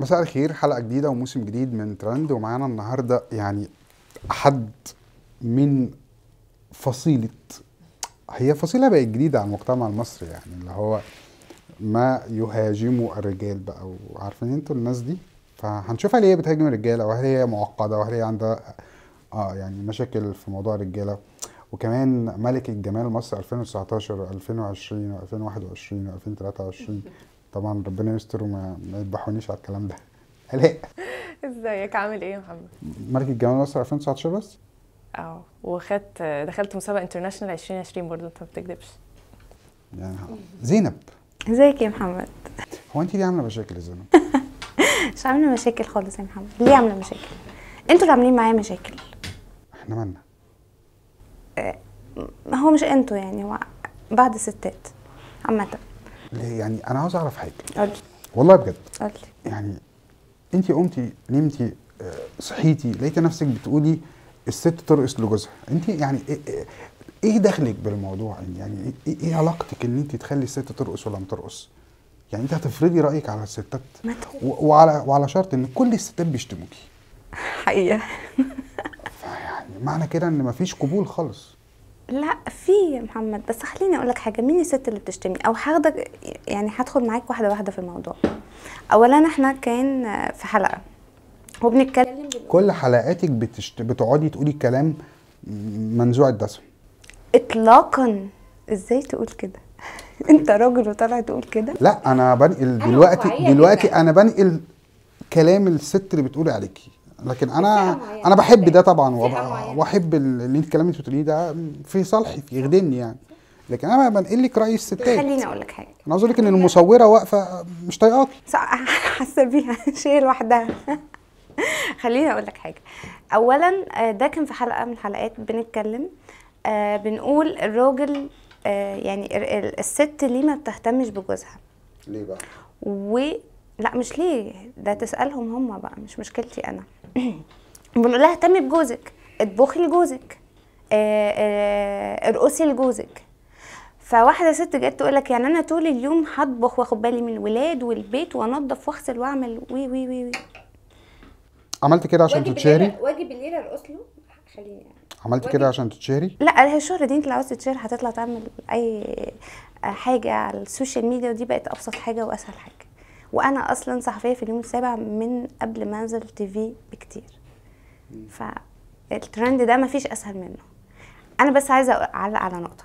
مساء الخير حلقه جديده وموسم جديد من ترند ومعانا النهارده يعني حد من فصيله هي فصيله بقت جديده على المجتمع المصري يعني اللي هو ما يهاجم الرجال بقى وعارفين انتوا الناس دي فهنشوف هل هي بتهاجم الرجاله وهل هي معقده وهل هي عندها اه يعني مشاكل في موضوع الرجاله وكمان ملك الجمال مصر 2019 و2020 و2021 و2023 طبعا ربنا يستر وما ما يذبحونيش على الكلام ده قلق ازيك عامل ايه يا محمد؟ ملك الجمال مصر 2019 بس؟ اه وخدت دخلت مسابقه انترناشونال 2020 برضه انت ما بتكذبش يا زينب ازيك يا محمد؟ هو انت ليه عامله مشاكل يا زينب؟ مش عامله مشاكل خالص يا محمد ليه عامله مشاكل؟ انتوا اللي عاملين معايا مشاكل احنا مالنا؟ اه، هو مش انتوا يعني هو بعض الستات عامة ليه يعني انا عاوز اعرف حاجه قال والله بجد قال يعني انت قمتي نمتي آه، صحيتي لقيتي نفسك بتقولي الست ترقص لجوزها انت يعني إيه،, إيه،, ايه دخلك بالموضوع يعني ايه, إيه، علاقتك ان انت تخلي الست ترقص ولا ما ترقص يعني انت هتفرضي رايك على الستات وعلى وعلى شرط ان كل الستات بيشتموكي حقيقه فيعني معنى كده ان مفيش قبول خالص لا في محمد بس خليني اقول لك حاجه مين الست اللي بتشتمي او هاخدك يعني هدخل معاك واحده واحده في الموضوع اولا احنا كان في حلقه وبنتكلم كل حلقاتك بتشت... بتقعدي تقولي كلام منزوع الدسم اطلاقا ازاي تقول كده انت راجل وطالع تقول كده لا انا بنقل دلوقتي دلوقتي انا بنقل كلام الست اللي بتقولي عليكي لكن انا انا بحب ده طبعا واحب اللي انت كلامي بتقوليه ده في صالحي في يخدمني يعني لكن انا بنقل لك راي الستات خليني اقول لك حاجه انا عاوز اقول لك ان المصوره واقفه مش طايقاكي حاسه بيها شيء لوحدها خليني اقول لك حاجه اولا آه، ده كان في حلقه من الحلقات بنتكلم آه، بنقول الراجل آه، يعني الست ليه ما بتهتمش بجوزها ليه بقى و لا مش ليه ده تسالهم هم بقى مش مشكلتي انا بنقول لها اهتمي بجوزك اطبخي لجوزك آه، آه، ارقصي لجوزك فواحده ست جت تقول لك يعني انا طول اليوم هطبخ واخد بالي من الولاد والبيت وانضف واغسل واعمل وي وي وي, وي. عملت كده عشان تتشهري واجب الليله ارقص له خليني عملت كده عشان تتشهري لا هي الشهره دي انت لو عاوز تتشهر هتطلع تعمل اي حاجه على السوشيال ميديا ودي بقت ابسط حاجه واسهل حاجه وانا اصلا صحفيه في اليوم السابع من قبل ما انزل تي في بكتير فالترند ده مفيش اسهل منه انا بس عايزه اعلق على نقطه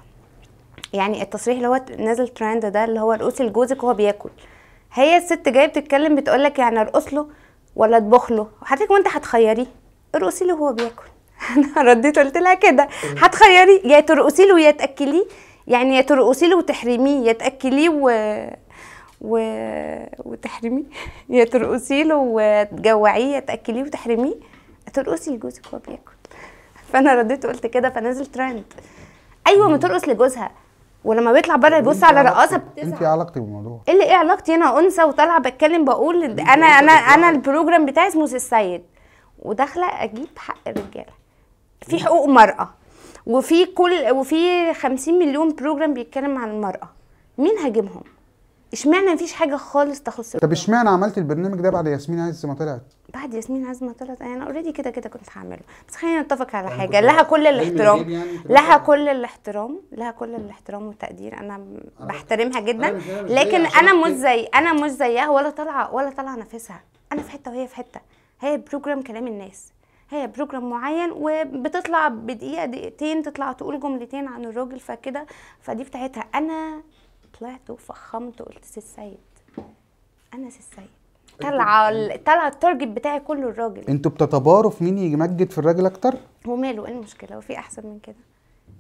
يعني التصريح اللي هو نازل ترند ده اللي هو رقص لجوزك وهو بياكل هي الست جايه بتتكلم بتقول لك يعني ارقص له ولا اطبخ له حضرتك وانت هتخيريه ارقصي له وهو بياكل انا رديت قلت لها كده هتخيري يا ترقصي له يا تاكليه يعني يا ترقصي له وتحرميه يا تاكليه و و... وتحرميه يا ترقصي له وتجوعيه يا تاكليه وتحرميه ترقصي لجوزك وهو بياكل فانا رديت وقلت كده فنزل ترند ايوه ما ترقص لجوزها ولما بيطلع بره يبص على رقاصه بتزعل انت ايه علاقتك بالموضوع؟ ايه اللي ايه علاقتي انا انثى وطالعه بتكلم بقول انا إيه انا انا البروجرام بتاعي اسمه السيد وداخله اجيب حق الرجاله في حقوق مرأة وفي كل وفي 50 مليون بروجرام بيتكلم عن المرأة مين هاجمهم؟ اشمعنى مفيش حاجه خالص تخص طب اشمعنى عملت البرنامج ده بعد ياسمين عز ما طلعت بعد ياسمين عز ما طلعت انا اوريدي كده كده كنت هعمله بس خلينا نتفق على يعني حاجه لها كل الاحترام يعني، لها كل الاحترام لها كل الاحترام والتقدير انا بحترمها جدا لكن انا مش زي انا مش زيها ولا طالعه ولا طالعه نفسها انا في حته وهي في حته هي بروجرام كلام الناس هي بروجرام معين وبتطلع بدقيقه دقيقتين تطلع تقول جملتين عن الراجل فكده فدي بتاعتها انا طلعت وفخمت وقلت سي السيد انا سي السيد طالعه طالعه التارجت بتاعي كله الراجل انتوا بتتباروا في مين يمجد في الراجل اكتر وماله ايه المشكله هو في احسن من كده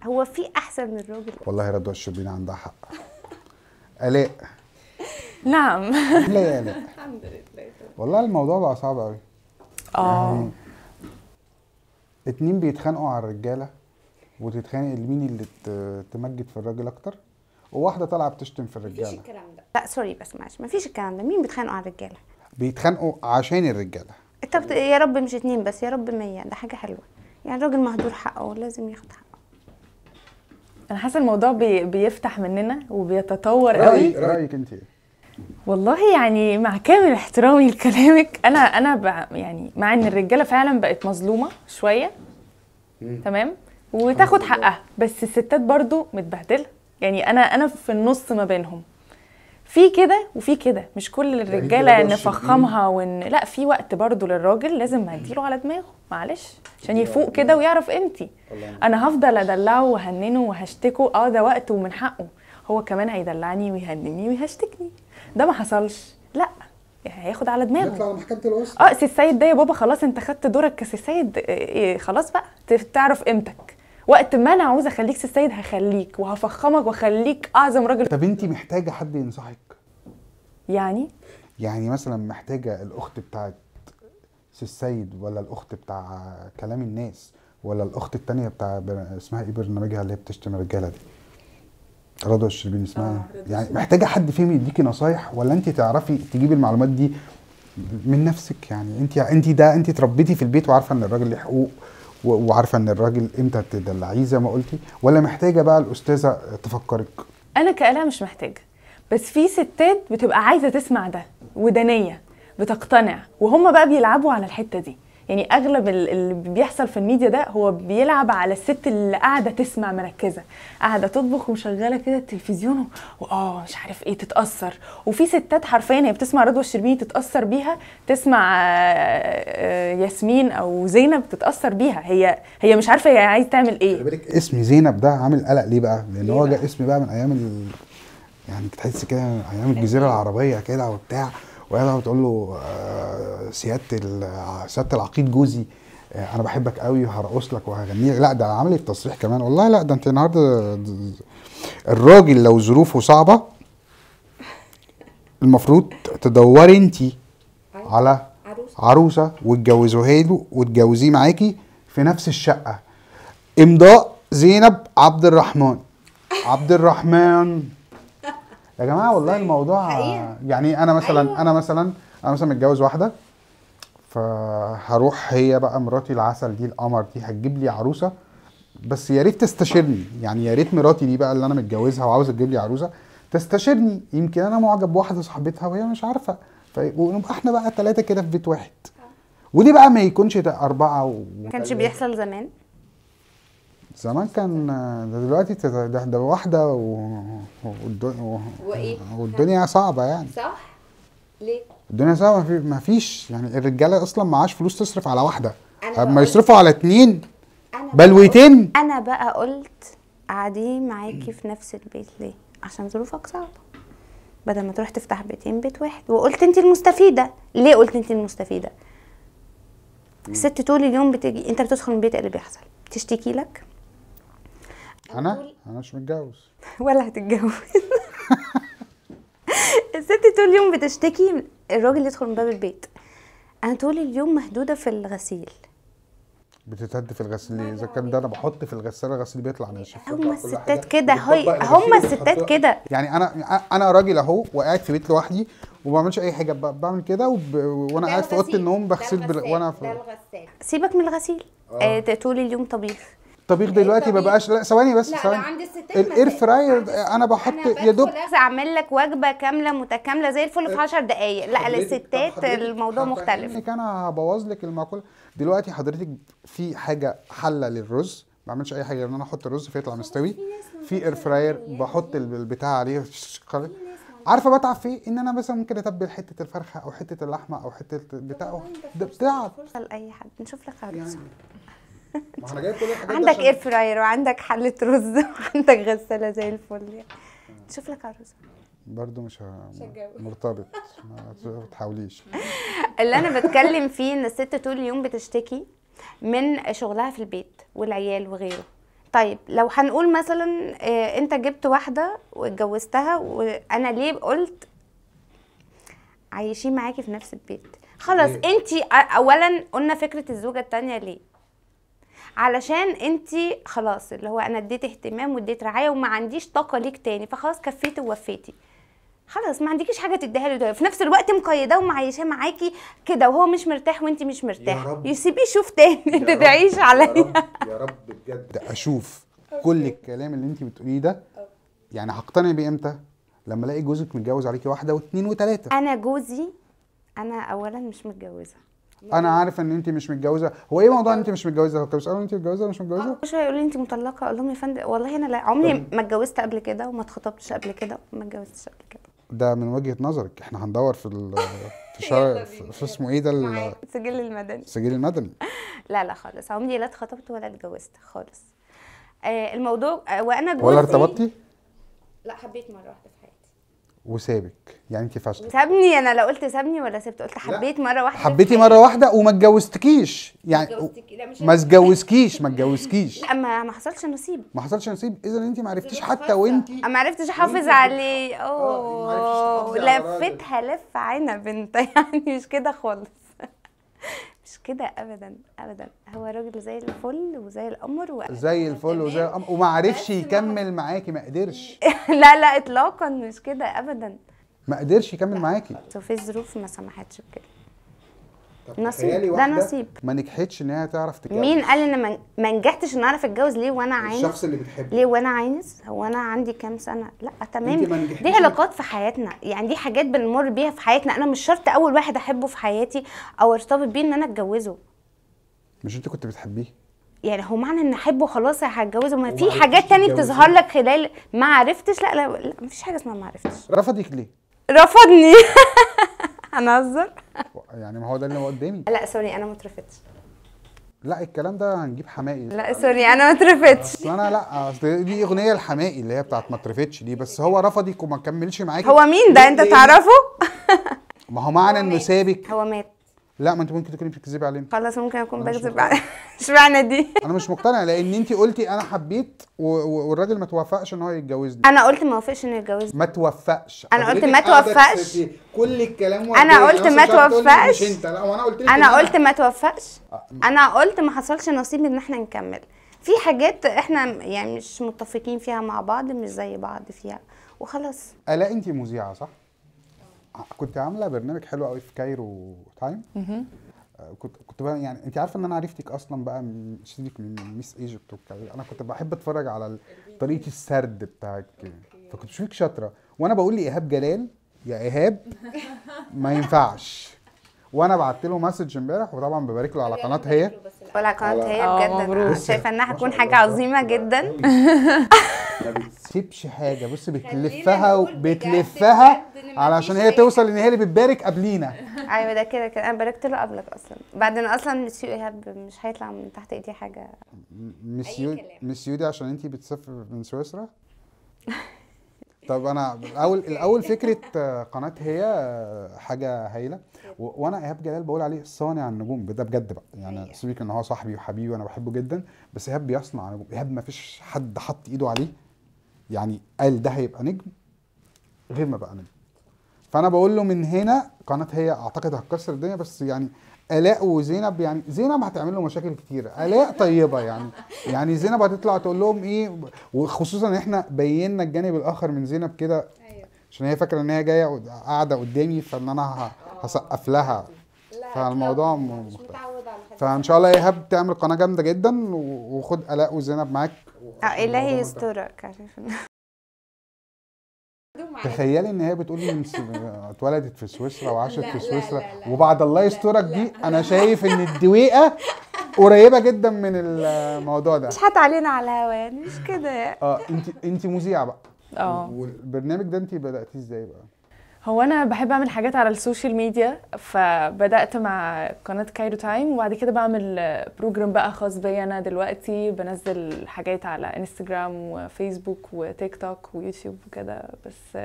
هو في احسن من الراجل والله رضوى الشربيني عندها حق الاء نعم لا يا الاء الحمد لله والله الموضوع بقى صعب قوي اه يعني اتنين بيتخانقوا على الرجاله وتتخانق مين اللي تمجد في الراجل اكتر وواحده طالعه بتشتم في الرجاله مفيش الكلام ده لا سوري بس معلش مفيش الكلام ده مين بيتخانقوا على الرجاله بيتخانقوا عشان الرجاله طب يا رب مش اتنين بس يا رب مية ده حاجه حلوه يعني الراجل مهدور حقه ولازم ياخد حقه انا حاسه الموضوع بي بيفتح مننا وبيتطور قوي رأي رايك انت إيه؟ والله يعني مع كامل احترامي لكلامك انا انا يعني مع ان الرجاله فعلا بقت مظلومه شويه تمام وتاخد حقها بس الستات برضو متبهدله يعني انا انا في النص ما بينهم في كده وفي كده مش كل يعني الرجاله نفخمها ون لا في وقت برضه للراجل لازم اديله على دماغه معلش عشان يفوق آه، كده ويعرف قيمتي انا هفضل ادلعه وهننه وهشتكه اه ده وقت ومن حقه هو كمان هيدلعني ويهنني ويهشتكني ده ما حصلش لا يعني هياخد على دماغه يطلع محكمه الاسره اه سي السيد ده يا بابا خلاص انت خدت دورك كسي السيد إيه، إيه، خلاص بقى تعرف قيمتك وقت ما انا عاوز اخليك سيد هخليك وهفخمك واخليك اعظم راجل طب انت محتاجه حد ينصحك يعني يعني مثلا محتاجه الاخت بتاعت السيد ولا الاخت بتاع كلام الناس ولا الاخت الثانيه بتاع اسمها ايه برنامجها اللي هي بتشتم الرجاله دي رضوى الشربيني اسمها آه يعني محتاجه حد فيهم يديكي نصايح ولا انت تعرفي تجيبي المعلومات دي من نفسك يعني انت انت ده انت اتربيتي في البيت وعارفه ان الراجل ليه حقوق وعارفه ان الراجل امتى تدلعيه زي ما قلتي ولا محتاجه بقى الاستاذه تفكرك انا كاله مش محتاجه بس في ستات بتبقى عايزه تسمع ده ودنيه بتقتنع وهم بقى بيلعبوا على الحته دي يعني اغلب اللي بيحصل في الميديا ده هو بيلعب على الست اللي قاعده تسمع مركزه قاعده تطبخ ومشغله كده التلفزيون واه مش عارف ايه تتاثر وفي ستات حرفيا هي بتسمع رضوى الشربيني تتاثر بيها تسمع آه، آه، ياسمين او زينب تتاثر بيها هي هي مش عارفه هي عايزه تعمل ايه خلي بالك اسم زينب ده عامل قلق ليه بقى لان هو جه اسم بقى من ايام ال... يعني تحس كده ايام الجزيره أيوة. العربيه كده وبتاع وقاعده بتقول له آه، سياده سياده العقيد جوزي آه، انا بحبك قوي وهرقص لك وهغني لا ده عامل التصريح كمان والله لا ده انت النهارده الراجل لو ظروفه صعبه المفروض تدوري انت على عروسه وتجوزوها له وتجوزيه معاكي في نفس الشقه امضاء زينب عبد الرحمن عبد الرحمن يا جماعه والله الموضوع حقيقة. يعني انا مثلا أيوة. انا مثلا انا مثلا متجوز واحده فهروح هي بقى مراتي العسل دي القمر دي هتجيب لي عروسه بس يا ريت تستشيرني يعني يا ريت مراتي دي بقى اللي انا متجوزها وعاوزه تجيب لي عروسه تستشيرني يمكن انا معجب بواحده صاحبتها وهي مش عارفه ونبقى احنا بقى ثلاثه كده في بيت واحد آه. ودي بقى ما يكونش أربعة و... كانش بيحصل زمان زمان كان ده دلوقتي ده, واحده و... والدنيا وايه والدنيا صعبه يعني صح ليه الدنيا صعبه ما فيش يعني الرجاله اصلا معاش فلوس تصرف على واحده اما يصرفوا على اتنين بلويتين انا بقى قلت قاعدين معاكي في نفس البيت ليه عشان ظروفك صعبه بدل ما تروح تفتح بيتين بيت واحد وقلت انت المستفيده ليه قلت انت المستفيده الست طول اليوم بتجي انت بتدخل من البيت إيه اللي بيحصل تشتكي لك انا انا مش متجوز ولا هتتجوز الست طول اليوم بتشتكي الراجل يدخل من باب البيت انا طول اليوم مهدوده في الغسيل بتتهد في الغسيل اذا كان ده انا بحط في الغساله الغسيل بيطلع ناشف هم الستات كده هم الستات كده يعني انا انا راجل اهو وقاعد في بيت لوحدي وما بعملش اي حاجه بعمل كده وب... وانا قاعد في اوضه النوم بغسل وانا في سيبك من الغسيل آه. آه طول اليوم طبيخ الطبيخ دلوقتي ما بقاش لا ثواني بس لا ثواني لا عند الستات الاير فراير انا بحط يا دوب اعمل لك وجبه كامله متكامله زي الفل في 10 إيه. دقائق لا للستات الموضوع مختلف انك انا هبوظ لك المعقول دلوقتي حضرتك في حاجه حله للرز ما بعملش اي حاجه غير ان انا احط الرز فيطلع مستوي في اير فراير يعني. بحط البتاع عليه يعني. عارفه بتعب في إيه؟ ان انا مثلا ممكن اتبل حته الفرخه او حته اللحمه او حته بتاع ده بتعب اي حد نشوف لك يعني. ما انا جايب كل الحاجات عندك اير فراير وعندك حله رز وعندك غساله زي الفل يعني تشوف لك عروسه برضه مش مرتبط ما تحاوليش اللي انا بتكلم فيه ان الست طول اليوم بتشتكي من شغلها في البيت والعيال وغيره طيب لو هنقول مثلا آه، انت جبت واحده واتجوزتها وانا ليه قلت عايشين معاكي في نفس البيت خلاص انت اولا قلنا فكره الزوجه الثانيه ليه علشان انت خلاص اللي هو انا اديت اهتمام واديت رعايه وما عنديش طاقه ليك تاني فخلاص كفيت ووفيتي خلاص ما عندكيش حاجه تديها له في نفس الوقت مقيده ومعيشاه معاكي كده وهو مش مرتاح وانت مش مرتاحه يسيبيه يشوف تاني تدعيش عليا يا رب بجد اشوف كل الكلام اللي انت بتقوليه ده يعني هقتنع بيه امتى لما الاقي جوزك متجوز عليكي واحده واثنين وثلاثه انا جوزي انا اولا مش متجوزه انا يعني. عارف ان انت مش متجوزه هو ايه موضوع ان انت مش متجوزه هو كانوا انت متجوزه مش متجوزه كل أه، شويه يقولوا لي انت مطلقه اقول لهم يا فندم والله انا لا عمري ما اتجوزت قبل كده وما اتخطبتش قبل كده وما اتجوزتش قبل كده ده من وجهه نظرك احنا هندور في في شهر في اسمه ايه ده السجل المدني السجل المدني لا لا خالص عمري لا اتخطبت ولا اتجوزت خالص آه الموضوع آه وانا جوزي ولا ارتبطتي؟ لا حبيت مره واحده وسابك يعني انت فاشله سابني انا لو قلت سابني ولا سبت قلت حبيت مره واحده حبيتي يعني مره واحده وما اتجوزتكيش يعني ما اتجوزكيش ما اتجوزكيش اما ما حصلش نصيب ما حصلش نصيب اذا انت ما عرفتيش حتى وانت آه، ما عرفتش احافظ عليه اوه لفتها لفه عنب انت يعني مش كده خالص مش كده ابدا ابدا هو راجل زي الفل وزي القمر زي الفل وزي القمر وما عرفش يكمل معاكي ما قدرش لا لا اطلاقا مش كده ابدا ما قدرش يكمل معاكي في ظروف ما سمحتش بكده نصيب ده نصيب ما نجحتش ان هي تعرف تتجوز مين قال ان ما نجحتش ان اعرف اتجوز ليه وانا عايز الشخص اللي بتحبه ليه وانا عايز هو انا عندي كام سنه لا تمام دي علاقات في حياتنا يعني دي حاجات بنمر بيها في حياتنا انا مش شرط اول واحد احبه في حياتي او ارتبط بيه ان انا اتجوزه مش انت كنت بتحبيه يعني هو معنى ان احبه خلاص هتجوزه ما في حاجات تانية بتظهر لك خلال ما عرفتش لا لا, لا مفيش حاجه اسمها ما عرفتش رفضك ليه رفضني هنهزر يعني ما هو ده اللي هو قدامي لا سوري انا ما لا الكلام ده هنجيب حماقي لا سوري انا ما اترفدتش انا لا اصل دي اغنيه لحماقي اللي هي بتاعت ما اترفدتش دي بس هو رفضك وما كملش معاكي هو مين ده انت تعرفه ما هو معنى انه سابك هو مات لا ما انت ممكن تكوني بتكذبي عليه خلاص ممكن اكون بكذب مش اشمعنى دي انا مش مقتنع لان انت قلتي انا حبيت و... و... والراجل ما توافقش ان هو يتجوزني انا قلت ما وافقش انه يتجوزني ما توفقش انا قلت ما توفقش كل الكلام انا قلت ما توفقش انت لا وانا قلت انا قلت ما توفقش آه، انا قلت ما حصلش نصيب ان احنا نكمل في حاجات احنا يعني مش متفقين فيها مع بعض مش زي بعض فيها وخلاص الا انت مذيعه صح كنت عامله برنامج حلو قوي في كايرو تايم آه، كنت كنت بقى يعني انت عارفه ان انا عرفتك اصلا بقى من شريك من ميس ايجيبت والكلام انا كنت بحب اتفرج على طريقه السرد بتاعك فكنت بشوفك شاطره وانا بقول لايهاب جلال يا ايهاب ما ينفعش وانا بعت له مسج امبارح وطبعا ببارك له على قناه هي على قناه هي آه، بجد شايفه انها هتكون حاجه عظيمه جدا ما بتسيبش حاجه بص بتلفها وبتلفها علشان هي توصل ان هي اللي بتبارك قبلينا ايوه ده كده كده انا باركت له قبلك اصلا بعدين اصلا مسيو ايهاب مش هيطلع من تحت ايدي حاجه مسيو مسيو دي عشان انت بتسافر من سويسرا طب انا الاول الاول فكره آه، قناه هي آه، حاجه هايله وانا ايهاب جلال بقول عليه صانع النجوم ده بجد بقى يعني سيبك ان هو صاحبي وحبيبي وانا بحبه جدا بس ايهاب بيصنع نجوم ايهاب ما فيش حد حط ايده عليه يعني قال ده هيبقى نجم غير ما بقى نجم فانا بقول له من هنا قناه هي اعتقد هتكسر الدنيا بس يعني الاء وزينب يعني زينب هتعمل له مشاكل كتير الاء طيبه يعني يعني زينب هتطلع تقول لهم ايه وخصوصا احنا بينا الجانب الاخر من زينب كده أيوه. عشان هي فاكره ان هي جايه قاعده قدامي فان انا هسقف لها فالموضوع مختلف فان شاء الله يا ايهاب تعمل قناه جامده جدا وخد الاء وزينب معاك الهي يسترك تخيلي ان هي بتقول ان اتولدت في سويسرا وعاشت في سويسرا لا لا لا وبعد الله يسترك دي انا شايف ان الدويقه قريبه جدا من الموضوع ده مش حتى علينا على الهوا مش كده اه انت انت مذيعه بقى اه والبرنامج ده انت بداتيه ازاي بقى هو انا بحب اعمل حاجات على السوشيال ميديا فبدات مع قناه كايرو تايم وبعد كده بعمل بروجرام بقى خاص بيا انا دلوقتي بنزل حاجات على انستجرام وفيسبوك وتيك توك ويوتيوب وكده بس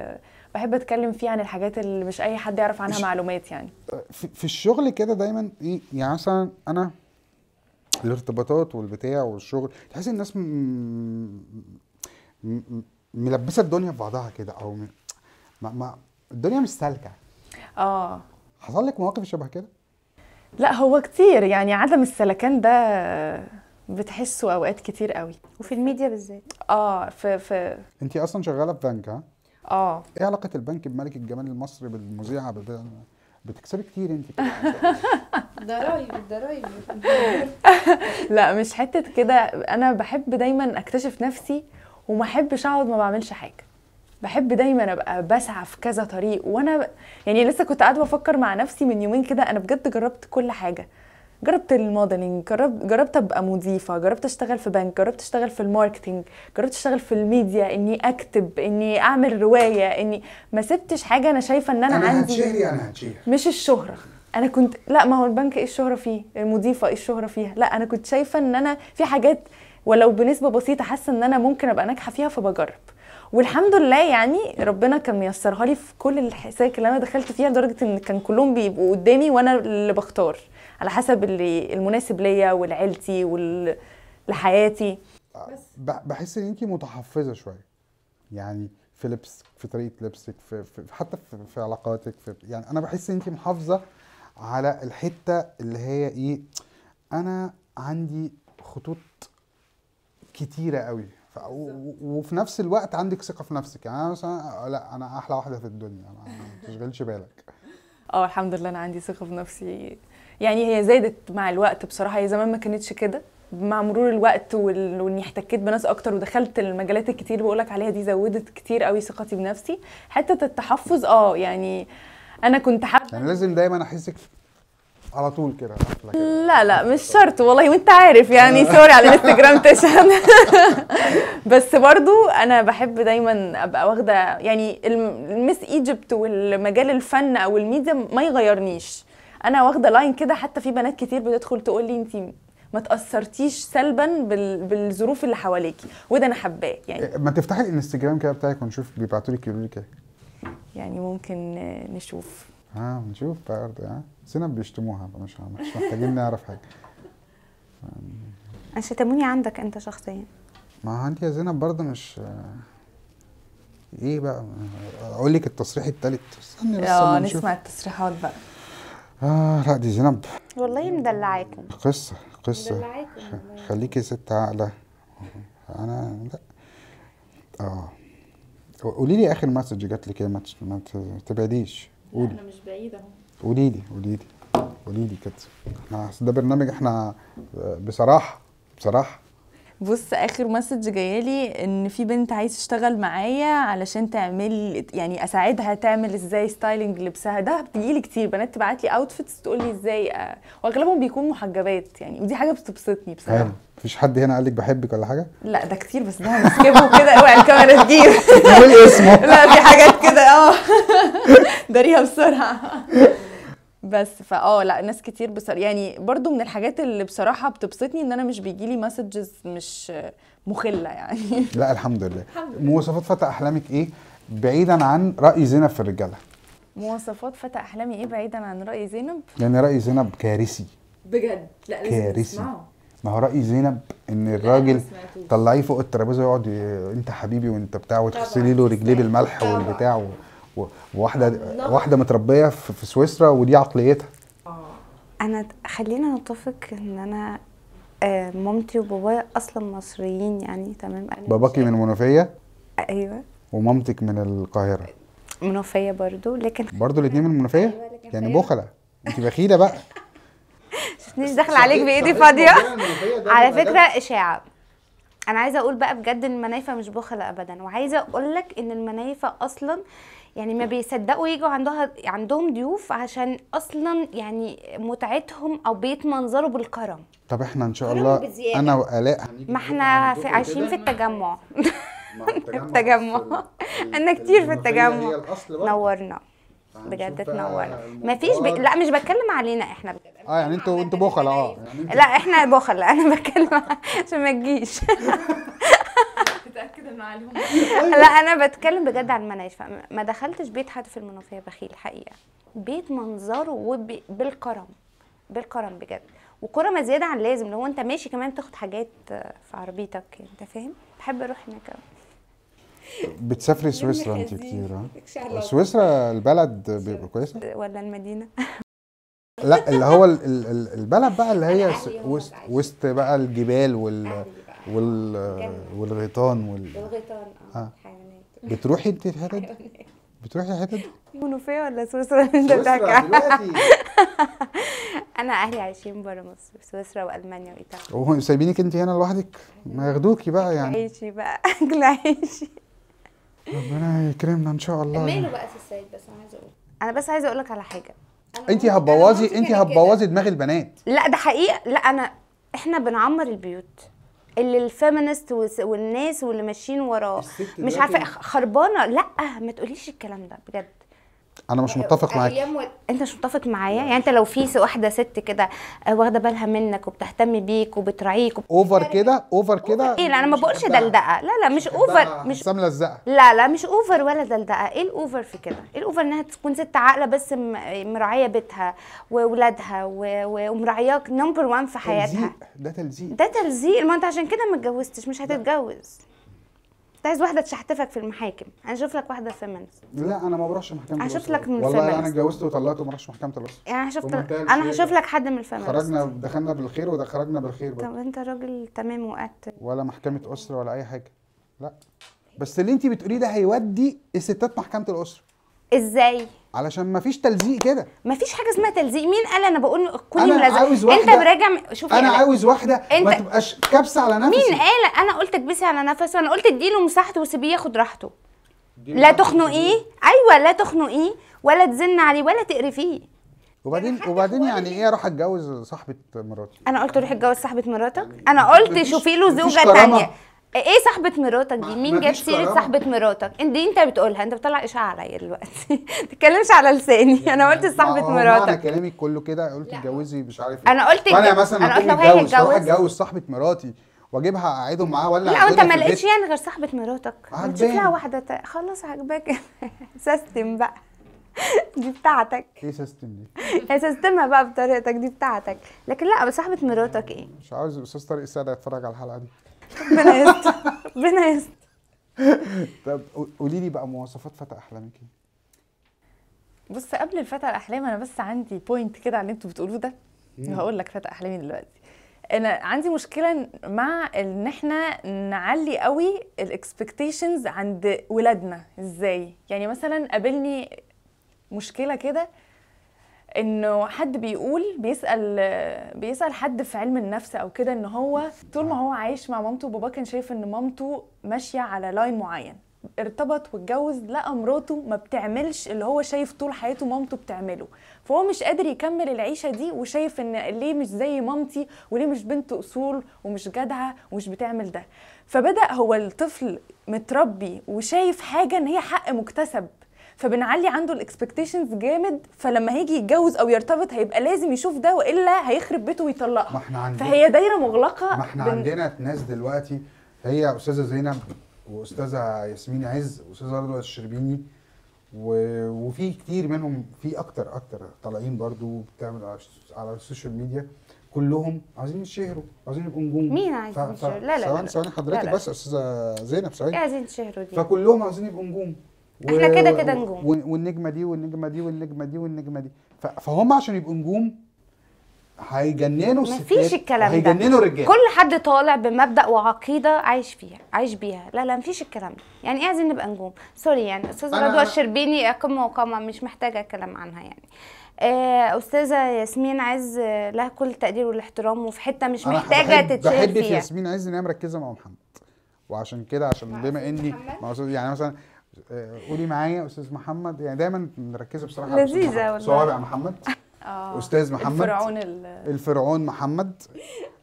بحب اتكلم فيه عن الحاجات اللي مش اي حد يعرف عنها معلومات يعني في الشغل كده دايما ايه يعني مثلا انا الارتباطات والبتاع والشغل تحس الناس ملبسه الدنيا في بعضها كده او ما ما الدنيا مش سالكه اه حصل لك مواقف شبه كده لا هو كتير يعني عدم السلكان ده بتحسه اوقات كتير قوي وفي الميديا بالذات اه في في انت اصلا شغاله في بنك ها اه ايه علاقه البنك بملك الجمال المصري بالمذيعه بتكسبي كتير انت ضرايب الضرايب لا مش حته كده انا بحب دايما اكتشف نفسي وما احبش اقعد ما بعملش حاجه بحب دايما ابقى بسعى في كذا طريق وانا يعني لسه كنت قاعده بفكر مع نفسي من يومين كده انا بجد جربت كل حاجه جربت الموديلنج جربت جربت ابقى مضيفه جربت اشتغل في بنك جربت اشتغل في الماركتنج جربت اشتغل في الميديا اني اكتب اني اعمل روايه اني ما سبتش حاجه انا شايفه ان انا, أنا عندي هتشهري انا هتشهر مش الشهره انا كنت لا ما هو البنك ايه الشهره فيه المضيفه ايه الشهره فيها لا انا كنت شايفه ان انا في حاجات ولو بنسبه بسيطه حاسه ان انا ممكن ابقى ناجحه فيها فبجرب والحمد لله يعني ربنا كان ميسرها لي في كل الحساك اللي انا دخلت فيها لدرجه ان كان كلهم بيبقوا قدامي وانا اللي بختار على حسب اللي المناسب ليا ولعيلتي ولحياتي بحس ان انت متحفظه شويه يعني في لبس في طريقه لبسك في, في حتى في, في علاقاتك في يعني انا بحس ان انت محافظه على الحته اللي هي ايه انا عندي خطوط كتيره قوي وفي نفس الوقت عندك ثقه في نفسك يعني انا مثلا لا انا احلى واحده في الدنيا ما تشغلش بالك اه الحمد لله انا عندي ثقه في نفسي يعني هي زادت مع الوقت بصراحه هي زمان ما كانتش كده مع مرور الوقت واني احتكيت بناس اكتر ودخلت المجالات الكتير بقول بقولك عليها دي زودت كتير قوي ثقتي بنفسي حته التحفظ اه يعني انا كنت حابه يعني لازم دايما احسك على طول كده لا لا مش شرط والله وانت عارف يعني سوري على الانستجرام تشحن بس برضو انا بحب دايما ابقى واخده يعني المس ايجيبت والمجال الفن او الميديا ما يغيرنيش انا واخده لاين كده حتى في بنات كتير بتدخل تقول لي انت ما تاثرتيش سلبا بالظروف اللي حواليكي وده انا حباه يعني إيه، ما تفتحي الانستجرام كده بتاعك ونشوف بيبعتوا لك يقولوا لك ايه يعني ممكن نشوف ها بنشوف بقى برضه ها سنب بيشتموها مش مش محتاجين نعرف حاجه شتموني عندك انت شخصيا ما عندي يا زينب برضه مش ايه بقى اقول لك التصريح التالت استني بس اه نسمع التصريحات بقى اه لا دي زينب والله مدلعاكم قصه قصه مدلعاكي خليكي ست عاقله انا لا اه قولي لي اخر مسج جات لك ايه ما تبعديش قولي احنا مش بعيد اهو قولي لي قولي لي قولي لي كده احنا ده برنامج احنا آه، بصراحه بصراحه بص اخر مسج جايالي ان في بنت عايز تشتغل معايا علشان تعمل يعني اساعدها تعمل ازاي ستايلنج لبسها ده بتجيلي كتير بنات تبعت لي اوتفيتس تقول لي ازاي أه. واغلبهم بيكون محجبات يعني ودي حاجه بتبسطني بصراحه مفيش حد هنا قال لك بحبك ولا حاجه؟ لا ده كتير بس ده هنسكبه كده اوعي الكاميرا تجيب قول اسمه لا في حاجات كده اه داريها بسرعه بس فاه لا ناس كتير بصراحه يعني برضو من الحاجات اللي بصراحه بتبسطني ان انا مش بيجي لي مسجز مش مخله يعني لا الحمد لله مواصفات فتى احلامك ايه بعيدا عن راي زينب في الرجاله مواصفات فتى احلامي ايه بعيدا عن راي زينب يعني راي زينب كارثي بجد لا لازم كارثي ما هو راي زينب ان الراجل طلعيه فوق الترابيزه يقعد انت حبيبي وانت بتاع وتغسلي له رجليه بالملح والبتاع و... واحده واحده متربيه في سويسرا ودي عقليتها آه. انا خلينا نتفق ان انا آه، مامتي وبابايا اصلا مصريين يعني تمام باباكي من المنوفيه ايوه ومامتك من القاهره منوفيه برضو لكن برضو الاثنين من المنوفيه أيوة يعني بخله انت بخيله بقى مش داخله عليك بايدي فاضيه على فكره اشاعه انا عايزه اقول بقى بجد ان المنايفه مش بخلة ابدا وعايزه اقول لك ان المنايفه اصلا يعني ما بيصدقوا يجوا عندها عندهم ضيوف عشان اصلا يعني متعتهم او بيتمنظروا بالكرم طب احنا ان شاء الله بزيادة. انا والاء ما احنا في عايشين في التجمع التجمع انا كتير في التجمع نورنا بجد تنورنا مفيش ب... لا مش بتكلم علينا احنا بجد اه يعني انتوا انتوا بخل اه يعني لا احنا بخل انا بتكلم عشان ما تجيش طيب. لا انا بتكلم بجد عن المناقش ما دخلتش بيت حد في المنوفيه بخيل حقيقه بيت منظره وبالكرم بالكرم بجد وكرم زياده عن اللازم لو انت ماشي كمان تاخد حاجات في عربيتك انت فاهم بحب اروح هناك بتسافري سويسرا انت كتير ها سويسرا البلد بيبقى كويسه ولا المدينه لا اللي هو البلد بقى اللي هي وسط وسط بقى الجبال وال وال والغيطان وال الغيطان اه الحيوانات آه. بتروحي انت في حتت بتروحي حتت منوفيه ولا سويسرا انت بتاعك انا اهلي عايشين بره مصر في سويسرا والمانيا وايطاليا وهم سايبينك انت هنا لوحدك ما ياخدوكي بقى يعني عيشي بقى عيشي ربنا يكرمنا ان شاء الله ماله يعني. بقى في السيد بس انا عايزه اقول انا بس عايزه اقول لك على حاجه انت هتبوظي انت هتبوظي دماغ البنات لا ده حقيقه لا انا احنا بنعمر البيوت اللي الفيمينست والناس واللي ماشيين وراه مش عارفه خربانه لا ما تقوليش الكلام ده بجد انا مش متفق معاك انت مش متفق معايا يعني انت لو في واحده ست كده آه، واخده بالها منك وبتهتم بيك وبتراعيك وب... اوفر يعني كده اوفر كده ايه لا انا ما بقولش دلدقه لا لا مش اوفر مش سام لزقه لا لا مش اوفر ولا دلدقه ايه الاوفر في كده ايه الاوفر انها تكون ست عاقله بس مراعيه بيتها واولادها و... ومراعياك نمبر 1 في حياتها ده تلزيق ده تلزيق ما انت عشان كده ما اتجوزتش مش هتتجوز انت عايز واحده تشحتفك في المحاكم انا اشوف لك واحده فيمنست لا انا ما بروحش محكمه هشوف لك من والله انا اتجوزت وطلقت وما بروحش محكمه الاسره يعني انا شفت انا هشوف لك حد من الفيمنست خرجنا دخلنا بالخير وخرجنا بالخير بقى. طب انت راجل تمام وقت ولا محكمه اسره ولا اي حاجه لا بس اللي انت بتقوليه ده هيودي الستات محكمه الاسره ازاي علشان مفيش تلزيق كده مفيش حاجه اسمها تلزيق مين قال انا بقول كوني ملزقه عاوز واحدة انت براجع شوف انا يعني عاوز واحده انت... ما تبقاش كبسه على نفسي مين قال انا قلت اكبسي على نفسه انا قلت اديله مساحته وسيبيه ياخد راحته لا تخنقيه ايوه لا تخنقيه ولا تزن عليه ولا تقرفيه وبعدين يعني وبعدين يعني ايه اروح اتجوز صاحبه مراتي انا قلت روح اتجوز صاحبه مراتك انا قلت شوفي له زوجه ثانيه إيه-, ايه صاحبه مراتك دي مين جاب سيره صاحبه مراتك انت دي انت بتقولها انت بتطلع اشاعه عليا دلوقتي ما تتكلمش على لساني يعني انا قلت صاحبه مراتك انا كلامي كله كده قلت اتجوزي مش عارف ايه انا قلت انا مثلا انا قلت لو هي اتجوز صاحبه مراتي واجيبها اقعدهم معاها ولا لا انت ما لقيتش يعني غير صاحبه مراتك هتشوف لها واحده خلاص عجباك سيستم بقى دي بتاعتك ايه سيستم دي؟ هي سيستمها بقى بطريقتك دي بتاعتك لكن لا صاحبه مراتك ايه؟ مش عاوز الاستاذ طارق السادة يتفرج على الحلقه دي ربنا يستر ربنا يستر طب قولي لي بقى مواصفات فتى احلامك إيه؟ بص قبل الفتى الاحلام انا بس عندي بوينت كده على اللي انتوا بتقولوه ده هقول لك فتى احلامي دلوقتي انا عندي مشكله مع ان احنا نعلي قوي الاكسبكتيشنز عند ولادنا ازاي يعني مثلا قابلني مشكله كده انه حد بيقول بيسال بيسال حد في علم النفس او كده ان هو طول ما هو عايش مع مامته وباباه كان شايف ان مامته ماشيه على لاين معين ارتبط واتجوز لقى مراته ما بتعملش اللي هو شايف طول حياته مامته بتعمله فهو مش قادر يكمل العيشه دي وشايف ان ليه مش زي مامتي وليه مش بنت اصول ومش جدعه ومش بتعمل ده فبدا هو الطفل متربي وشايف حاجه ان هي حق مكتسب فبنعلي عنده الاكسبكتيشنز جامد فلما هيجي يتجوز او يرتبط هيبقى لازم يشوف ده والا هيخرب بيته ويطلقها ما احنا عندنا فهي دايره مغلقه ما احنا بن... عندنا ناس دلوقتي هي استاذه زينب واستاذه ياسمين عز واستاذه رضوى الشربيني و... وفي كتير منهم في اكتر اكتر طالعين برضو بتعمل على, على السوشيال ميديا كلهم عايزين يتشهروا عايزين يبقوا نجوم مين عايز يتشهر ف... ف... لا لا ثواني ثواني حضرتك لا لا. بس استاذه زينب ثواني عايزين يشهروا دي فكلهم عايزين يبقوا نجوم و... احنا كده كده نجوم والنجمه دي والنجمه دي والنجمه دي والنجمه دي فهم عشان يبقوا نجوم هيجننوا الستات مفيش الكلام ده هيجننوا الرجال كل حد طالع بمبدا وعقيده عايش فيها عايش بيها لا لا مفيش الكلام ده يعني ايه عايزين نبقى نجوم سوري يعني استاذ رضوى الشربيني قمه وقامه مش محتاجه اتكلم عنها يعني آه استاذه ياسمين عز لها كل التقدير والاحترام وفي حته مش محتاجه تتشير فيها بحب في ياسمين عز ان هي مركزه مع محمد وعشان كده عشان بما اني يعني مثلا آه، قولي معايا استاذ محمد يعني دايما مركزه بصراحه لذيذه والله صوابع محمد اه استاذ محمد الفرعون الفرعون محمد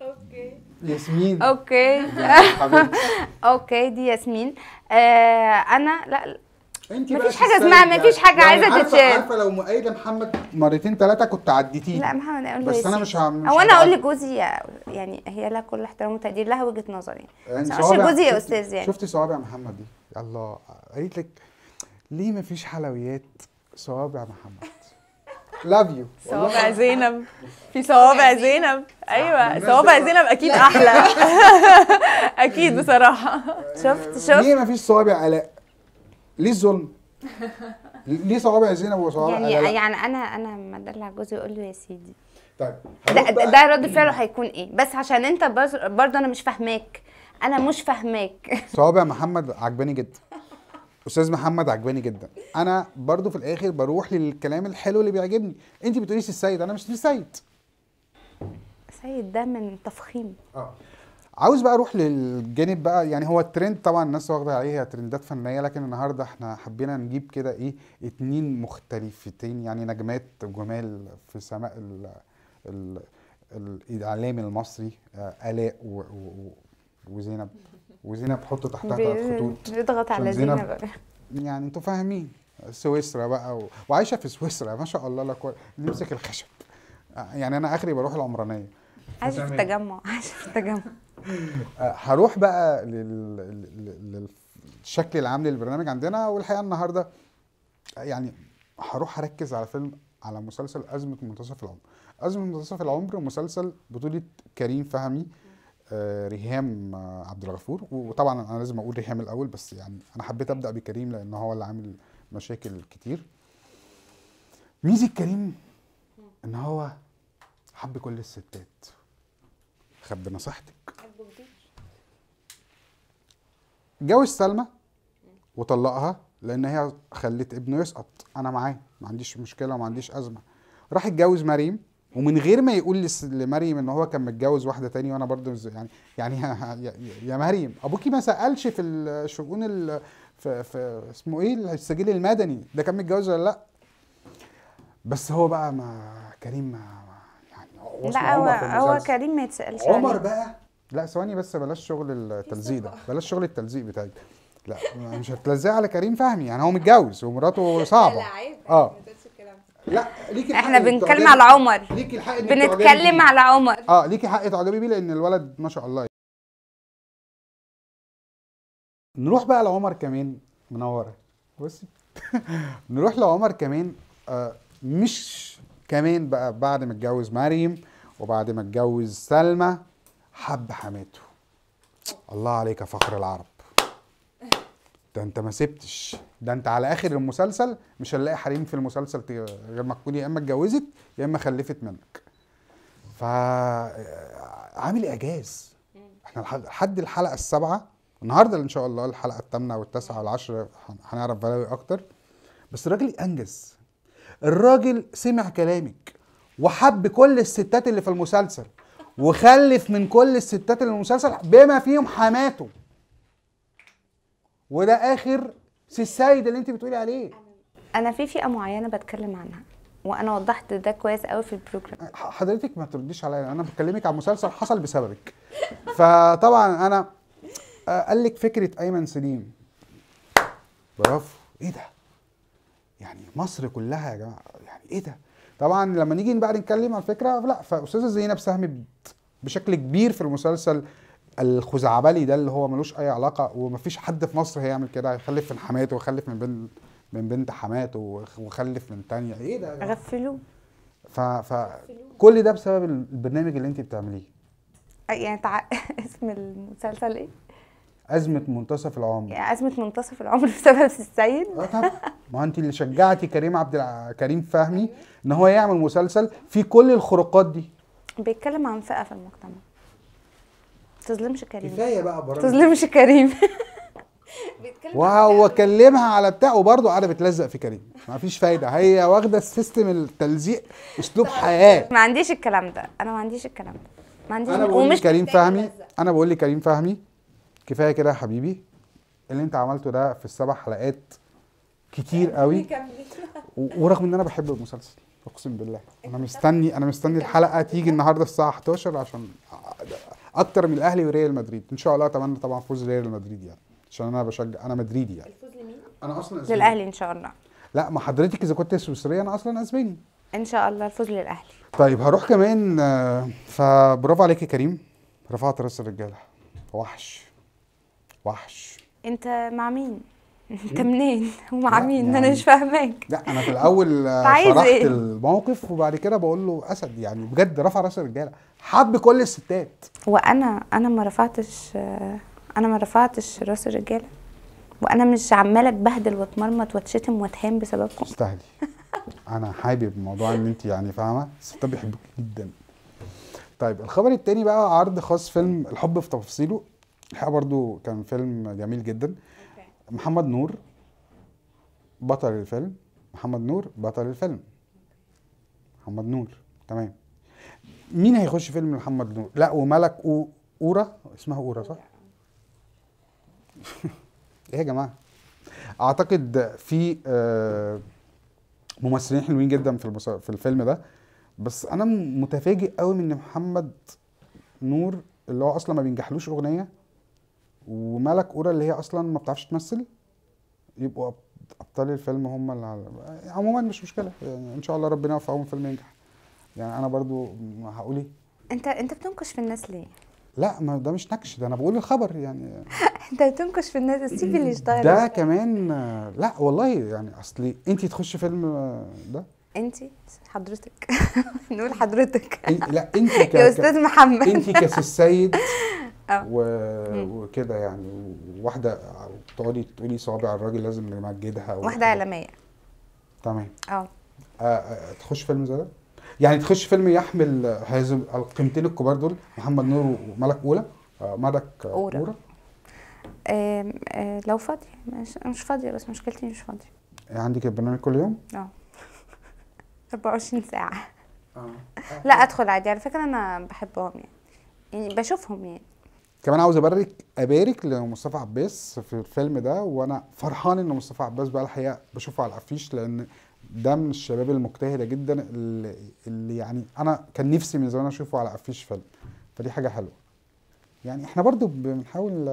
اوكي ياسمين اوكي اوكي دي ياسمين آه انا لا انت ما فيش حاجه اسمها ما فيش حاجه يعني عايزه تتشال عارفه لو مؤيده محمد مرتين ثلاثه كنت عديتيه لا محمد اقول بس انا مش هعمل او انا اقول لجوزي يعني هي لها كل احترام وتقدير لها وجهه نظري يعني مش جوزي يا استاذ يعني شفتي صوابع محمد دي الله قالت لك ليه ما فيش حلويات صوابع محمد لاف يو صوابع زينب في صوابع زينب ايوه صوابع زينب اكيد احلى اكيد بصراحه يعني شفت شفت ليه ما فيش صوابع علاء ليه الظلم؟ ليه صوابع زينب وصوابع يعني لا لا. يعني انا انا لما ادلع جوزي اقول له يا سيدي طيب ده, ده رد فعله هيكون ايه؟ بس عشان انت برضه انا مش فاهماك انا مش فاهماك صوابع محمد عجباني جدا استاذ محمد عجباني جدا انا برضه في الاخر بروح للكلام الحلو اللي بيعجبني انت بتقولي السيد انا مش السيد سيد ده من تفخيم اه عاوز بقى اروح للجانب بقى يعني هو الترند طبعا الناس واخده عليه هي ترندات فنيه لكن النهارده احنا حبينا نجيب كده ايه اتنين مختلفتين يعني نجمات جمال في سماء ال ال الاعلام المصري آه، الاء وزينب وزينب حطوا تحتها خطوط بيضغط على زينب, زينب يعني انتوا فاهمين سويسرا بقى و... وعايشه في سويسرا ما شاء الله لك نمسك الخشب آه، يعني انا اخري بروح العمرانيه عايشه في التجمع عايشه في التجمع هروح بقى للشكل العام للبرنامج عندنا والحقيقه النهارده يعني هروح اركز على فيلم على مسلسل ازمه منتصف العمر ازمه منتصف العمر مسلسل بطوله كريم فهمي آه، ريهام آه، عبد الغفور وطبعا انا لازم اقول ريهام الاول بس يعني انا حبيت ابدا بكريم لان هو اللي عامل مشاكل كتير ميزه كريم ان هو حب كل الستات خد نصيحتك جوز سلمى وطلقها لان هي خلت ابنه يسقط انا معاه ما عنديش مشكله وما عنديش ازمه راح اتجوز مريم ومن غير ما يقول لمريم ان هو كان متجوز واحده تانية وانا برضه يعني يعني يا مريم ابوكي ما سالش في الشؤون في, في اسمه ايه السجل المدني ده كان متجوز ولا لا بس هو بقى ما كريم ما لا هو هو كريم ما يتسالش عمر بقى لا ثواني بس بلاش شغل التلزيق ده بلاش شغل التلزيق بتاعي لا مش هتلزق على كريم فهمي يعني هو متجوز ومراته صعبه لا اه لا ليكي احنا بنتكلم على عمر ليكي الحق بنتكلم على عمر اه ليكي حق تعجبي بيه لان الولد ما شاء الله نروح بقى لعمر كمان منوره بصي نروح لعمر كمان آه مش كمان بقى بعد ما اتجوز مريم وبعد ما اتجوز سلمى حب حماته الله عليك يا فخر العرب ده انت ما سبتش ده انت على اخر المسلسل مش هنلاقي حريم في المسلسل غير ما تكون يا اما اتجوزت يا اما خلفت منك ف عامل اعجاز احنا لحد الحلقه السابعه النهارده ان شاء الله الحلقه الثامنه والتاسعه والعشره هنعرف بلاوي اكتر بس الراجل انجز الراجل سمع كلامك وحب كل الستات اللي في المسلسل وخلف من كل الستات اللي في المسلسل بما فيهم حماته وده اخر سي السيد اللي انت بتقولي عليه انا في فئه معينه بتكلم عنها وانا وضحت ده كويس قوي في البروجرام أه، حضرتك ما ترديش عليا انا بكلمك عن مسلسل حصل بسببك فطبعا انا أه، قال لك فكره ايمن سليم برافو ايه ده يعني مصر كلها يا جماعه يعني ايه ده طبعا لما نيجي بقى نتكلم على الفكره لا فاستاذه زينب ساهمت بشكل كبير في المسلسل الخزعبلي ده اللي هو ملوش اي علاقه ومفيش حد في مصر هيعمل كده هيخلف من حماته ويخلف من بنت من بنت حماته ويخلف من تانية ايه ده غفلوه ف كل ده بسبب البرنامج اللي انت بتعمليه يعني تع... اسم المسلسل ايه ازمه منتصف العمر يعني ازمه منتصف العمر بسبب السيد اه طبعا ما انت اللي شجعتي كريم عبد كريم فهمي ان هو يعمل مسلسل فيه كل الخروقات دي بيتكلم عن فئه في المجتمع تظلمش كريم كفايه بقى برامج تظلمش كريم وهو كلمها على بتاع وبرضه قاعده بتلزق في كريم ما فيش فايده هي واخده السيستم التلزيق اسلوب طيب. حياه ما عنديش الكلام ده انا ما عنديش الكلام ده ما عنديش انا بقول كريم فهمي انا بقول لكريم فهمي كفايه كده يا حبيبي اللي انت عملته ده في السبع حلقات كتير قوي ورغم ان انا بحب المسلسل اقسم بالله انا مستني انا مستني الحلقه تيجي النهارده الساعه 11 عشان اكتر من الاهلي وريال مدريد ان شاء الله اتمنى طبعا فوز ريال مدريد يعني عشان انا بشجع انا مدريدي يعني الفوز لمين انا اصلا أسباني. للاهلي ان شاء الله لا ما حضرتك اذا كنت سويسريه انا اصلا اسباني ان شاء الله الفوز للاهلي طيب هروح كمان آه، فبرافو عليك يا كريم رفعت راس الرجاله وحش وحش انت مع مين؟ انت منين ومع مين يعني انا مش فاهماك لا انا في الاول شرحت إيه؟ الموقف وبعد كده بقول له اسد يعني بجد رفع راس الرجاله حب كل الستات وانا انا ما رفعتش انا ما رفعتش راس الرجاله وانا مش عماله اتبهدل واتمرمط واتشتم واتهان بسببكم استهدي انا حابب موضوع ان انت يعني فاهمه الستات بيحبوك جدا طيب الخبر التاني بقى عرض خاص فيلم الحب في تفاصيله الحقيقه برضو كان فيلم جميل جدا محمد نور بطل الفيلم محمد نور بطل الفيلم محمد نور تمام مين هيخش فيلم محمد نور لا وملك أو... اورا اسمها اورا صح ايه يا جماعه اعتقد في آه، ممثلين حلوين جدا في في الفيلم ده بس انا متفاجئ قوي من محمد نور اللي هو اصلا ما بينجحلوش اغنيه وملك اورا اللي هي اصلا ما بتعرفش تمثل يبقوا ابطال الفيلم هم اللي على... عموما مش مشكله يعني ان شاء الله ربنا يوفقهم فيلم ينجح يعني انا برضو هقول ايه انت انت بتنكش في الناس ليه لا ما ده مش نكش ده انا بقول الخبر يعني انت بتنكش في الناس السيف اللي اشتغل ده كمان لا والله يعني اصلي انت تخش فيلم ده انت حضرتك نقول حضرتك لا انت يا استاذ محمد انت كاس السيد اه. وكده يعني واحده تقعدي تقولي صوابع الراجل لازم نمجدها واحده اعلاميه تمام اه. آه،, اه تخش فيلم زي ده يعني تخش فيلم يحمل هذا القيمتين الكبار دول محمد نور وملك اولى ملك اورا, أورا. آه لو فاضي مش, فاضي فاضيه بس مشكلتي مش فاضيه عندك البرنامج كل يوم؟ اه 24 ساعه اه لا ادخل عادي على فكره انا بحبهم يعني يعني بشوفهم يعني كمان عاوز ابارك ابارك لمصطفى عباس في الفيلم ده وانا فرحان ان مصطفى عباس بقى الحقيقه بشوفه على الافيش لان ده من الشباب المجتهده جدا اللي, اللي يعني انا كان نفسي من زمان اشوفه على افيش فيلم فدي حاجه حلوه يعني احنا برضو بنحاول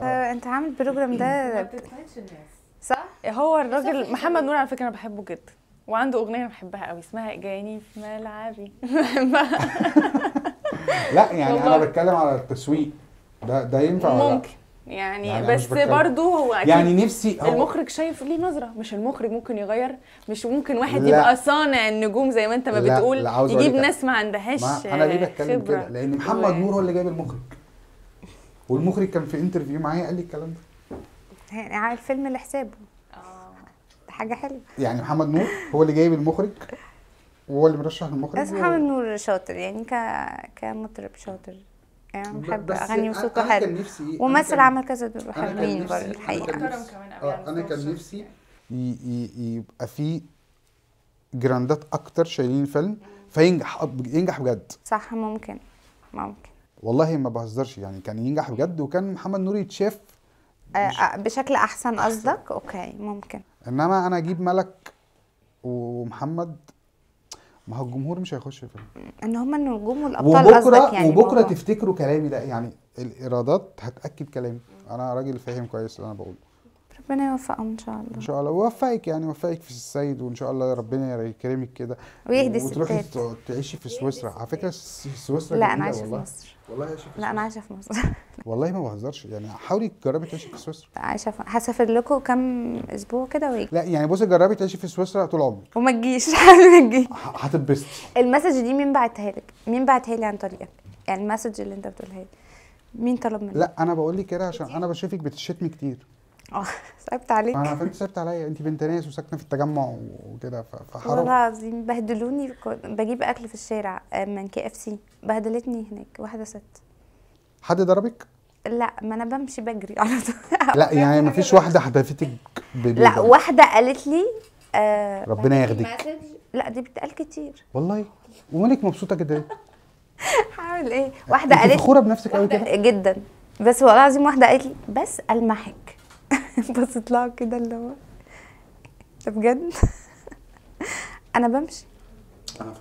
آه. انت عامل البروجرام ده صح هو الراجل محمد نور على فكره انا بحبه جدا وعنده اغنيه انا بحبها قوي اسمها جاني في ملعبي بحبها لا يعني انا بتكلم على التسويق ده ده ينفع ممكن ولا يعني, يعني بس برضه هو اكيد يعني نفسي هو المخرج شايف ليه نظره مش المخرج ممكن يغير مش ممكن واحد لا يبقى صانع النجوم زي ما انت ما لا بتقول لا يجيب ناس ما عندهاش ما انا ليه بتكلم كده لان محمد نور هو اللي جايب المخرج والمخرج كان في انترفيو معايا قال لي الكلام ده على الفيلم لحسابه آه. حاجه حلوه يعني محمد نور هو اللي جايب المخرج وهو اللي مرشح للمخرج بس حامد نور شاطر يعني ك... كمطرب شاطر يعني بحب اغاني وصوته حلو إيه، ومثل عمل كذا دور حلوين برضه الحقيقه انا كان نفسي يبقى في جراندات اكتر شايلين الفيلم فينجح ينجح بجد صح ممكن ممكن والله ما بهزرش يعني كان ينجح بجد وكان محمد نور يتشاف آه، آه، بشكل احسن قصدك اوكي ممكن انما انا اجيب ملك ومحمد ما هو الجمهور مش هيخش فيلم ان هم النجوم والابطال قصدك يعني وبكره تفتكروا كلامي لا يعني الايرادات هتاكد كلامي انا راجل فاهم كويس اللي انا بقوله ربنا يوفقهم ان شاء الله ان شاء الله ويوفقك يعني ويوفقك في السيد وان شاء الله ربنا يكرمك كده ويهدي وتروحي تعيشي في سويسرا على فكره سويسرا لا انا عايشه في مصر والله عايشه في مصر. لا انا عايشه في مصر والله ما بهزرش يعني حاولي تجربي تعيشي في سويسرا عايشه هسافر لكم كام اسبوع كده ويجي لا يعني بصي جربي تعيشي في سويسرا طول عمرك وما تجيش ما تجيش هتتبسطي المسج دي مين بعتها لك؟ مين بعتها لي عن طريقك؟ يعني المسج اللي انت بتقولها لي مين طلب منك؟ لا انا بقول لك كده عشان انا بشوفك بتشتمي كتير اه صعبت عليك انا فهمت صعبت عليا انت بنت ناس وساكنه في التجمع وكده فحرام والله العظيم بهدلوني بجيب اكل في الشارع آه، من كي اف سي بهدلتني هناك واحده ست حد ضربك؟ لا ما انا بمشي بجري على طول لا يعني ما فيش واحده حدفتك لا واحده قالت لي آه ربنا ياخدك لا دي بتقال كتير والله ومالك مبسوطه كده هعمل ايه؟ واحده قالت لي فخوره بنفسك قوي كده؟ جدا بس والله العظيم واحده قالت لي بس المحك بصيت لها كده اللي هو ده بجد انا بمشي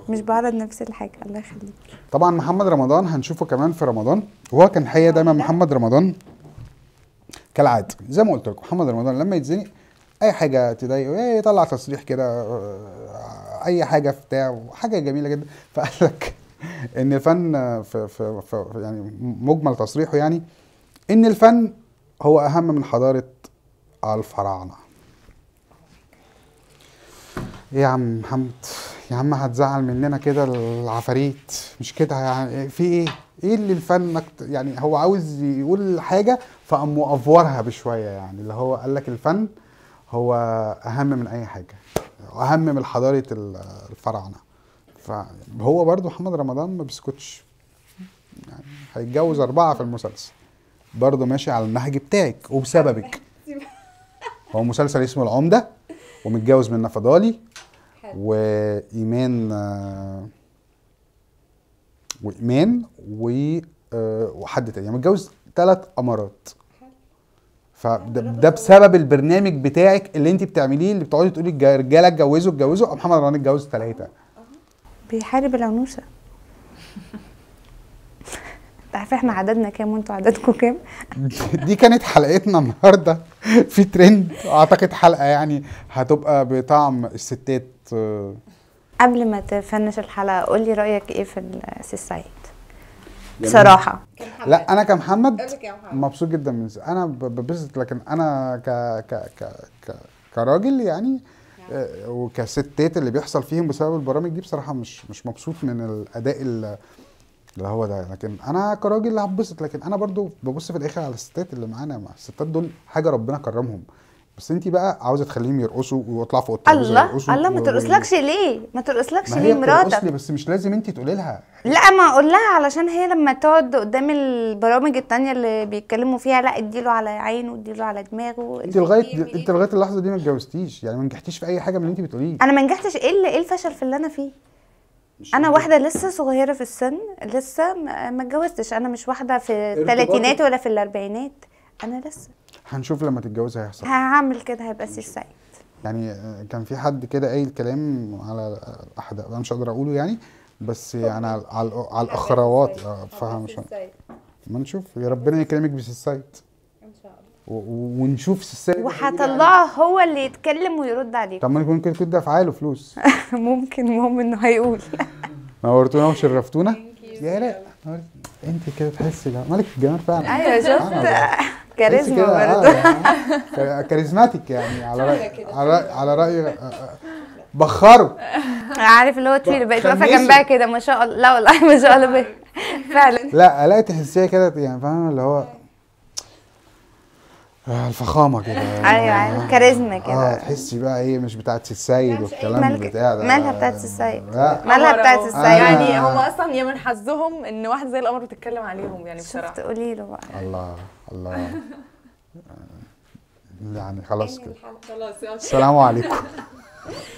مش بعرض نفسي لحاجه الله يخليك طبعا محمد رمضان هنشوفه كمان في رمضان وهو كان الحقيقه دايما محمد رمضان كالعاده زي ما قلت لكم محمد رمضان لما يتزنق اي حاجه تضايقه إيه، يطلع تصريح كده آه، اي حاجه بتاع حاجه جميله جدا فقال لك ان الفن في, في, في يعني مجمل تصريحه يعني ان الفن هو أهم من حضارة الفراعنة ايه يا عم محمد يا عم هتزعل مننا كده العفاريت مش كده يعني في ايه ايه اللي الفن يعني هو عاوز يقول حاجه فقام مؤفورها بشويه يعني اللي هو قال لك الفن هو اهم من اي حاجه اهم من حضاره الفراعنه فهو برضو محمد رمضان ما بيسكتش يعني هيتجوز اربعه في المسلسل برضه ماشي على النهج بتاعك وبسببك هو مسلسل اسمه العمده ومتجوز من فضالي وايمان آه، وايمان و آه، وحد تاني يعني متجوز ثلاث امارات فده بسبب البرنامج بتاعك اللي انت بتعمليه اللي بتقعدي تقولي رجاله اتجوزوا اتجوزوا محمد رمضان اتجوز ثلاثه بيحارب العنوسه عارفه احنا عددنا كام وانتوا عددكم كام دي كانت حلقتنا النهارده في ترند اعتقد حلقه يعني هتبقى بطعم الستات قبل ما تفنش الحلقه قول لي رايك ايه في السيسايت سعيد بصراحه لا انا كمحمد مبسوط جدا من انا ببسط لكن انا ك ك ك, ك كراجل يعني, يعني. آه، وكستات اللي بيحصل فيهم بسبب البرامج دي بصراحه مش مش مبسوط من الاداء اللي اللي هو ده لكن انا كراجل اللي هتبسط لكن انا برضو ببص في الاخر على الستات اللي معانا مع الستات دول حاجه ربنا كرمهم بس انت بقى عاوزه تخليهم يرقصوا ويطلعوا فوق الترابيزه الله الله ما ترقصلكش ليه؟ ما ترقصلكش ليه مراتك؟ لي بس مش لازم انت تقولي لها لا ما اقول لها علشان هي لما تقعد قدام البرامج التانية اللي بيتكلموا فيها لا اديله على عينه اديله على دماغه انت لغايه انت لغايه اللحظه دي ما اتجوزتيش يعني ما نجحتيش في اي حاجه من اللي انت بتقوليه انا ما نجحتش ايه ايه الفشل في اللي انا فيه؟ انا واحده لسه صغيره في السن لسه ما اتجوزتش انا مش واحده في الثلاثينات ولا في الاربعينات انا لسه هنشوف لما تتجوز هيحصل هعمل كده هيبقى سير سعيد يعني آه، كان في حد كده قايل كلام على احد انا مش قادر اقوله يعني بس يعني على على الاخروات فاهم مش ما نشوف يا ربنا يكرمك بس السايد ونشوف السبب يعني. وهطلعه هو اللي يتكلم ويرد عليك طب ما يكون كده كده دافعه له فلوس ممكن المهم انه هيقول نورتونا وشرفتونا يا لا انت كده تحسي مالك الجمال فعلا ايوه شفت آه، آه، آه. كاريزما برضه يعني كاريزماتيك يعني على رأي على رأي بخره عارف اللي هو تفيل بقيت واقفه جنبها كده ما شاء الله لا والله ما شاء الله فعلا لا الاقي تحسيها كده يعني فاهمه اللي هو آه، الفخامه كده ايوه ايوه آه، كاريزما كده اه تحسي بقى ايه مش بتاعت السيد والكلام بتاع ده مالها بتاعت السيد مالها بتاعت السيد آه. يعني هم اصلا يا من حظهم ان واحد زي القمر بتتكلم عليهم يعني بصراحه شفت قولي له بقى الله الله يعني خلاص إيه كده خلاص السلام عليكم